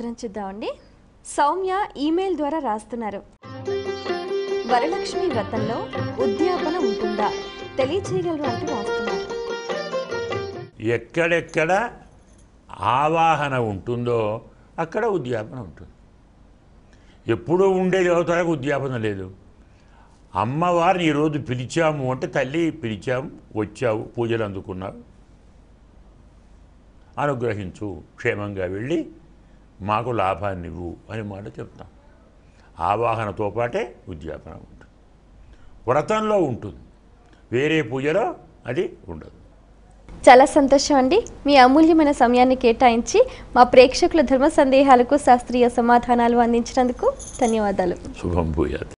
ఉత్తరం చూద్దామండి సౌమ్య ఈమెయిల్ ద్వారా రాస్తున్నారు వరలక్ష్మి వ్రతంలో ఉద్యాపన ఉంటుందా తెలియచేయగలరు అంటూ రాస్తున్నారు ఎక్కడెక్కడ ఆవాహన ఉంటుందో అక్కడ ఉద్యాపన ఉంటుంది ఎప్పుడు ఉండేది దేవతలకు ఉద్యాపన లేదు అమ్మవారిని ఈరోజు పిలిచాము అంటే తల్లి పిలిచాము వచ్చావు పూజలు అందుకున్నావు అనుగ్రహించు క్షేమంగా వెళ్ళి మాకు లాభాన్ని ఇవ్వు అనే మాట చెప్తాం ఆవాహనతో పాటే ఉద్యాపన ఉంటుంది వ్రతంలో ఉంటుంది వేరే పూజలో అది ఉండదు చాలా సంతోషం అండి మీ అమూల్యమైన సమయాన్ని కేటాయించి మా ప్రేక్షకుల ధర్మ సందేహాలకు శాస్త్రీయ సమాధానాలు అందించినందుకు ధన్యవాదాలు శుభం భూయాత్